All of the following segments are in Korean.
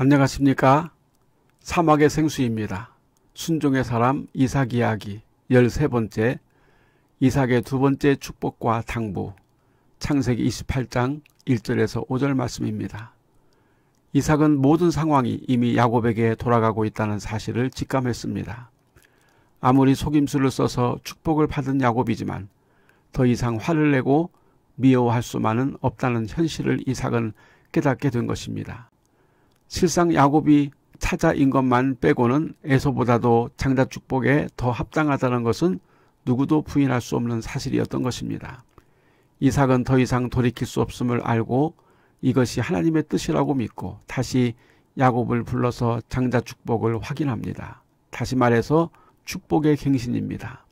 안녕하십니까? 사막의 생수입니다. 순종의 사람 이삭 이야기 13번째 이삭의 두 번째 축복과 당부 창세기 28장 1절에서 5절 말씀입니다. 이삭은 모든 상황이 이미 야곱에게 돌아가고 있다는 사실을 직감했습니다. 아무리 속임수를 써서 축복을 받은 야곱이지만 더 이상 화를 내고 미워할 수만은 없다는 현실을 이삭은 깨닫게 된 것입니다. 실상 야곱이 타자인 것만 빼고는 에서보다도 장자 축복에 더 합당하다는 것은 누구도 부인할 수 없는 사실이었던 것입니다. 이삭은 더 이상 돌이킬 수 없음을 알고 이것이 하나님의 뜻이라고 믿고 다시 야곱을 불러서 장자 축복을 확인합니다. 다시 말해서 축복의 갱신입니다.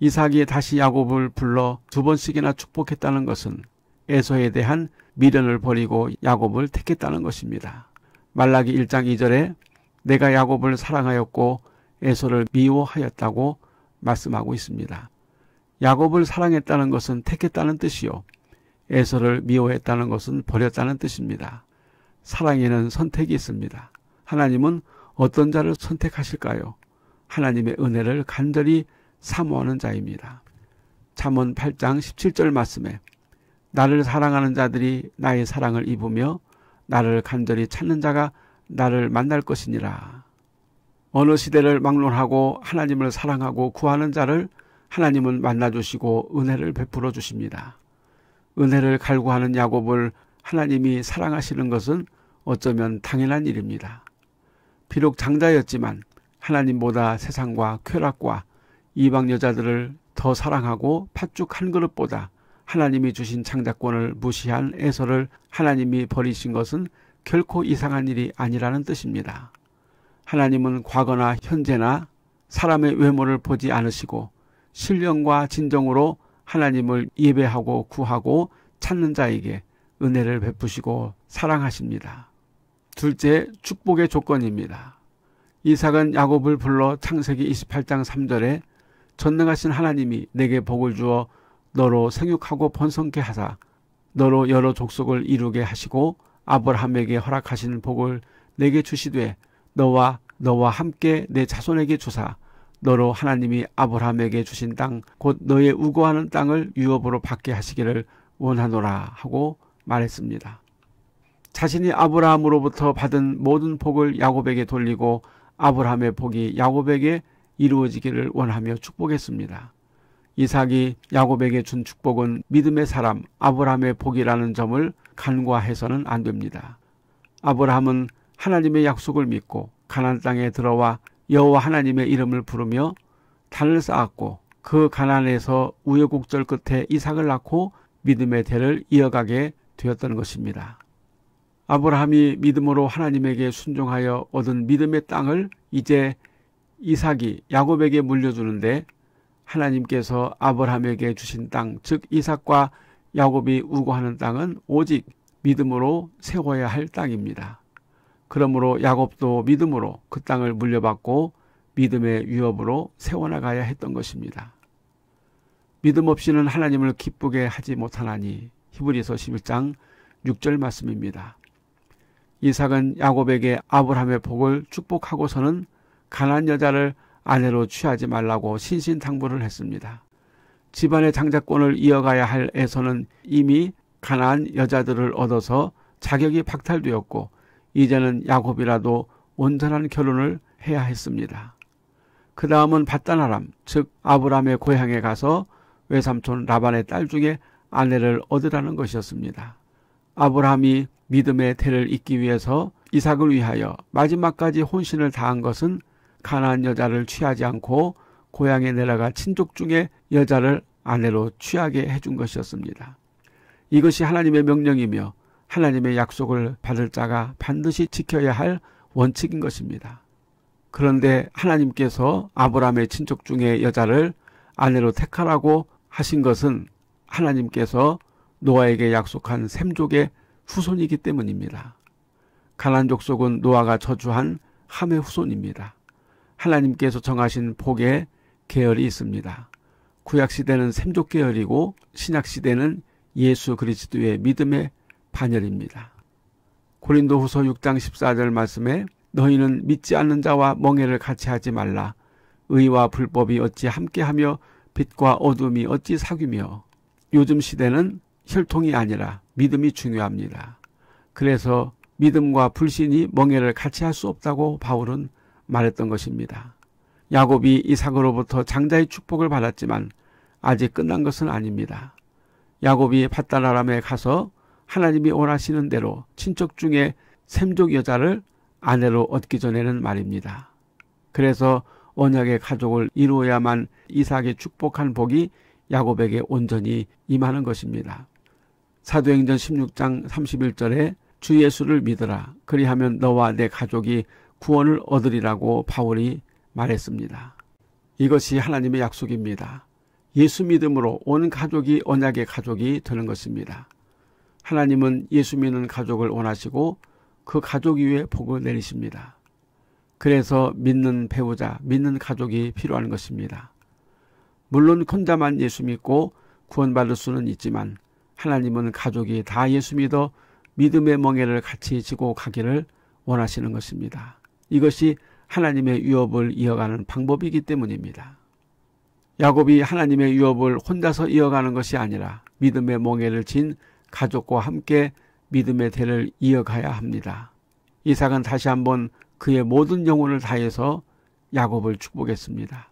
이삭이 다시 야곱을 불러 두 번씩이나 축복했다는 것은 에서에 대한 미련을 버리고 야곱을 택했다는 것입니다. 말라기 1장 2절에 내가 야곱을 사랑하였고 에서를 미워하였다고 말씀하고 있습니다. 야곱을 사랑했다는 것은 택했다는 뜻이요. 에서를 미워했다는 것은 버렸다는 뜻입니다. 사랑에는 선택이 있습니다. 하나님은 어떤 자를 선택하실까요? 하나님의 은혜를 간절히 사모하는 자입니다. 잠언 8장 17절 말씀에 나를 사랑하는 자들이 나의 사랑을 입으며 나를 간절히 찾는 자가 나를 만날 것이니라. 어느 시대를 막론하고 하나님을 사랑하고 구하는 자를 하나님은 만나주시고 은혜를 베풀어 주십니다. 은혜를 갈구하는 야곱을 하나님이 사랑하시는 것은 어쩌면 당연한 일입니다. 비록 장자였지만 하나님보다 세상과 쾌락과 이방 여자들을 더 사랑하고 팥죽 한 그릇보다 하나님이 주신 창작권을 무시한 에서를 하나님이 버리신 것은 결코 이상한 일이 아니라는 뜻입니다. 하나님은 과거나 현재나 사람의 외모를 보지 않으시고 신령과 진정으로 하나님을 예배하고 구하고 찾는 자에게 은혜를 베푸시고 사랑하십니다. 둘째, 축복의 조건입니다. 이삭은 야곱을 불러 창세기 28장 3절에 전능하신 하나님이 내게 복을 주어 너로 생육하고 번성케 하사 너로 여러 족속을 이루게 하시고 아브라함에게 허락하신 복을 내게 주시되 너와 너와 함께 내 자손에게 주사 너로 하나님이 아브라함에게 주신 땅 곧 너의 우거하는 땅을 유업으로 받게 하시기를 원하노라 하고 말했습니다. 자신이 아브라함으로부터 받은 모든 복을 야곱에게 돌리고 아브라함의 복이 야곱에게 이루어지기를 원하며 축복했습니다. 이삭이 야곱에게 준 축복은 믿음의 사람 아브라함의 복이라는 점을 간과해서는 안 됩니다. 아브라함은 하나님의 약속을 믿고 가나안 땅에 들어와 여호와 하나님의 이름을 부르며 단을 쌓았고 그 가난에서 우여곡절 끝에 이삭을 낳고 믿음의 대를 이어가게 되었던 것입니다. 아브라함이 믿음으로 하나님에게 순종하여 얻은 믿음의 땅을 이제 이삭이 야곱에게 물려주는데 하나님께서 아브라함에게 주신 땅, 즉 이삭과 야곱이 우고하는 땅은 오직 믿음으로 세워야 할 땅입니다. 그러므로 야곱도 믿음으로 그 땅을 물려받고 믿음의 위협으로 세워나가야 했던 것입니다. 믿음 없이는 하나님을 기쁘게 하지 못하나니 히브리서 11장 6절 말씀입니다. 이삭은 야곱에게 아브라함의 복을 축복하고서는 가난 여자를 아내로 취하지 말라고 신신당부를 했습니다. 집안의 장자권을 이어가야 할 에서는 이미 가난한 여자들을 얻어서 자격이 박탈되었고 이제는 야곱이라도 온전한 결혼을 해야 했습니다. 그 다음은 바다나람 즉 아브람의 고향에 가서 외삼촌 라반의 딸 중에 아내를 얻으라는 것이었습니다. 아브라함이 믿음의 태를 잇기 위해서 이삭을 위하여 마지막까지 혼신을 다한 것은 가난 여자를 취하지 않고 고향에 내려가 친족 중에 여자를 아내로 취하게 해준 것이었습니다. 이것이 하나님의 명령이며 하나님의 약속을 받을 자가 반드시 지켜야 할 원칙인 것입니다. 그런데 하나님께서 아브라함의 친족 중에 여자를 아내로 택하라고 하신 것은 하나님께서 노아에게 약속한 샘족의 후손이기 때문입니다. 가난족 속은 노아가 저주한 함의 후손입니다. 하나님께서 정하신 복의 계열이 있습니다. 구약 시대는 샘족 계열이고 신약 시대는 예수 그리스도의 믿음의 반열입니다. 고린도후서 6장 14절 말씀에 너희는 믿지 않는 자와 멍해를 같이 하지 말라. 의와 불법이 어찌 함께하며 빛과 어둠이 어찌 사귀며 요즘 시대는 혈통이 아니라 믿음이 중요합니다. 그래서 믿음과 불신이 멍해를 같이 할 수 없다고 바울은 말했던 것입니다. 야곱이 이삭으로부터 장자의 축복을 받았지만 아직 끝난 것은 아닙니다. 야곱이 밧달아람에 가서 하나님이 원하시는 대로 친척 중에 샘족 여자를 아내로 얻기 전에는 말입니다. 그래서 언약의 가족을 이루어야만 이삭의 축복한 복이 야곱에게 온전히 임하는 것입니다. 사도행전 16장 31절에 주 예수를 믿으라. 그리하면 너와 내 가족이 구원을 얻으리라고 바울이 말했습니다. 이것이 하나님의 약속입니다. 예수 믿음으로 온 가족이 언약의 가족이 되는 것입니다. 하나님은 예수 믿는 가족을 원하시고 그 가족 위에 복을 내리십니다. 그래서 믿는 배우자, 믿는 가족이 필요한 것입니다. 물론 혼자만 예수 믿고 구원받을 수는 있지만 하나님은 가족이 다 예수 믿어 믿음의 멍에를 같이 지고 가기를 원하시는 것입니다. 이것이 하나님의 유업을 이어가는 방법이기 때문입니다. 야곱이 하나님의 유업을 혼자서 이어가는 것이 아니라 믿음의 멍에를 진 가족과 함께 믿음의 대를 이어가야 합니다. 이삭은 다시 한번 그의 모든 영혼을 다해서 야곱을 축복했습니다.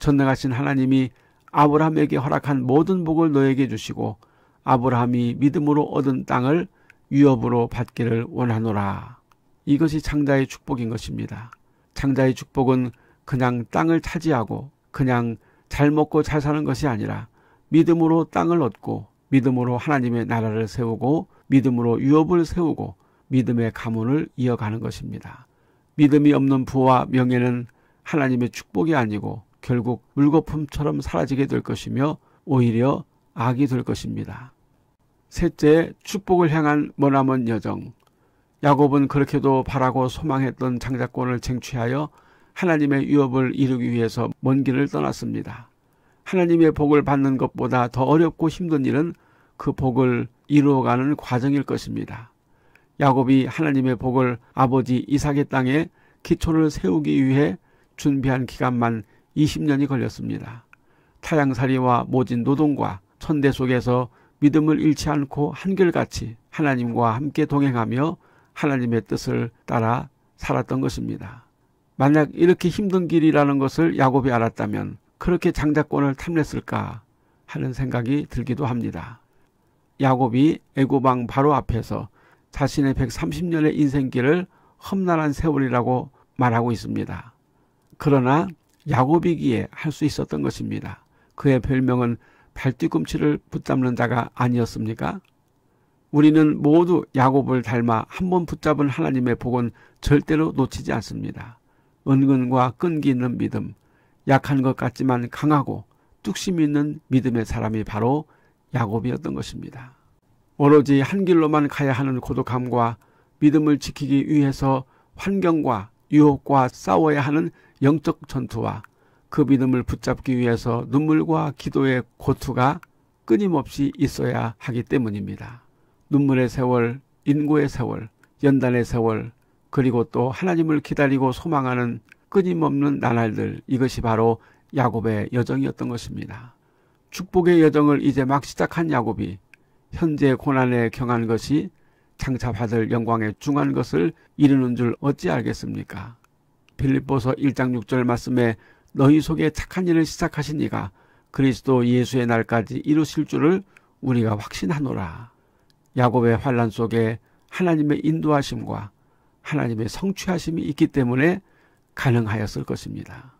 전능하신 하나님이 아브라함에게 허락한 모든 복을 너에게 주시고 아브라함이 믿음으로 얻은 땅을 위협으로 받기를 원하노라. 이것이 창자의 축복인 것입니다. 창자의 축복은 그냥 땅을 차지하고 그냥 잘 먹고 잘 사는 것이 아니라 믿음으로 땅을 얻고 믿음으로 하나님의 나라를 세우고 믿음으로 유업을 세우고 믿음의 가문을 이어가는 것입니다. 믿음이 없는 부와 명예는 하나님의 축복이 아니고 결국 물거품처럼 사라지게 될 것이며 오히려 악이 될 것입니다. 셋째, 축복을 향한 머나먼 여정. 야곱은 그렇게도 바라고 소망했던 장자권을 쟁취하여 하나님의 위업을 이루기 위해서 먼 길을 떠났습니다. 하나님의 복을 받는 것보다 더 어렵고 힘든 일은 그 복을 이루어가는 과정일 것입니다. 야곱이 하나님의 복을 아버지 이삭의 땅에 기초를 세우기 위해 준비한 기간만 20년이 걸렸습니다. 타양살이와 모진 노동과 천대 속에서 믿음을 잃지 않고 한결같이 하나님과 함께 동행하며 하나님의 뜻을 따라 살았던 것입니다. 만약 이렇게 힘든 길이라는 것을 야곱이 알았다면 그렇게 장자권을 탐냈을까 하는 생각이 들기도 합니다. 야곱이 애고방 바로 앞에서 자신의 130년의 인생길을 험난한 세월이라고 말하고 있습니다. 그러나 야곱이기에 할 수 있었던 것입니다. 그의 별명은 발뒤꿈치를 붙잡는 자가 아니었습니까? 우리는 모두 야곱을 닮아 한 번 붙잡은 하나님의 복은 절대로 놓치지 않습니다. 은근과 끈기 있는 믿음, 약한 것 같지만 강하고 뚝심 있는 믿음의 사람이 바로 야곱이었던 것입니다. 오로지 한 길로만 가야 하는 고독함과 믿음을 지키기 위해서 환경과 유혹과 싸워야 하는 영적 전투와 그 믿음을 붙잡기 위해서 눈물과 기도의 고투가 끊임없이 있어야 하기 때문입니다. 눈물의 세월, 인고의 세월, 연단의 세월, 그리고 또 하나님을 기다리고 소망하는 끊임없는 나날들, 이것이 바로 야곱의 여정이었던 것입니다. 축복의 여정을 이제 막 시작한 야곱이 현재 고난에 경한 것이 장차 받을 영광에 중한 것을 이루는 줄 어찌 알겠습니까? 빌립보서 1장 6절 말씀에 너희 속에 착한 일을 시작하신 이가 그리스도 예수의 날까지 이루실 줄을 우리가 확신하노라. 야곱의 환란 속에 하나님의 인도하심과 하나님의 성취하심이 있기 때문에 가능하였을 것입니다.